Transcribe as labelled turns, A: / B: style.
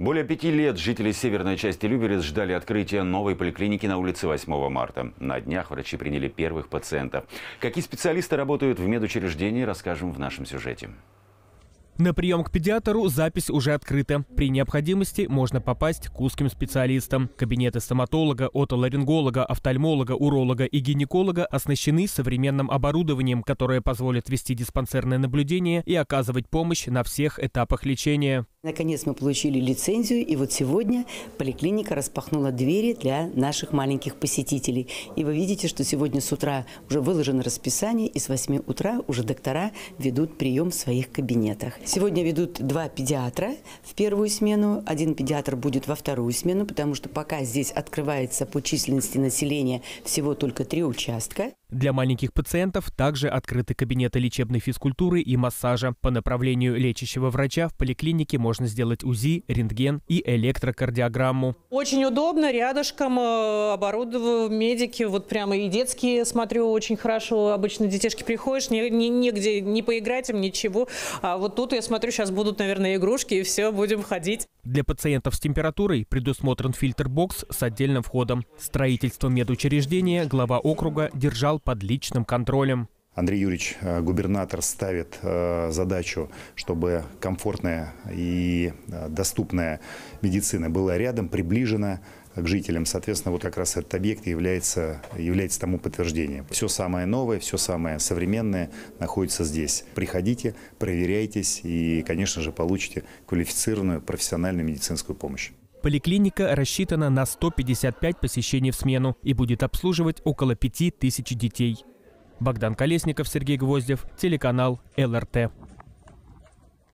A: Более пяти лет жители северной части Люберец ждали открытия новой поликлиники на улице 8 марта. На днях врачи приняли первых пациентов. Какие специалисты работают в медучреждении, расскажем в нашем сюжете.
B: На прием к педиатру запись уже открыта. При необходимости можно попасть к узким специалистам. Кабинеты стоматолога, отоларинголога, офтальмолога, уролога и гинеколога оснащены современным оборудованием, которое позволит вести диспансерное наблюдение и оказывать помощь на всех этапах лечения.
C: Наконец мы получили лицензию, и вот сегодня поликлиника распахнула двери для наших маленьких посетителей. И вы видите, что сегодня с утра уже выложено расписание, и с 8 утра уже доктора ведут прием в своих кабинетах. Сегодня ведут два педиатра в первую смену. Один педиатр будет во вторую смену, потому что пока здесь открывается по численности населения всего только три участка.
B: Для маленьких пациентов также открыты кабинеты лечебной физкультуры и массажа. По направлению лечащего врача в поликлинике можно сделать УЗИ, рентген и электрокардиограмму.
D: Очень удобно, рядышком э, оборудовав медики, вот прямо и детские смотрю очень хорошо. Обычно детишки приходишь, не, не, негде не поиграть им, ничего. А вот тут я смотрю, сейчас будут, наверное, игрушки, и все, будем ходить.
B: Для пациентов с температурой предусмотрен фильтр-бокс с отдельным входом. Строительство медучреждения глава округа держал под личным контролем.
A: Андрей Юрьевич, э, губернатор, ставит э, задачу, чтобы комфортная и э, доступная медицина была рядом, приближена к жителям. Соответственно, вот как раз этот объект является, является тому подтверждением. Все самое новое, все самое современное находится здесь. Приходите, проверяйтесь и, конечно же, получите квалифицированную профессиональную медицинскую помощь.
B: Поликлиника рассчитана на 155 посещений в смену и будет обслуживать около 5000 детей. Богдан Колесников, Сергей Гвоздев, телеканал ЛРТ.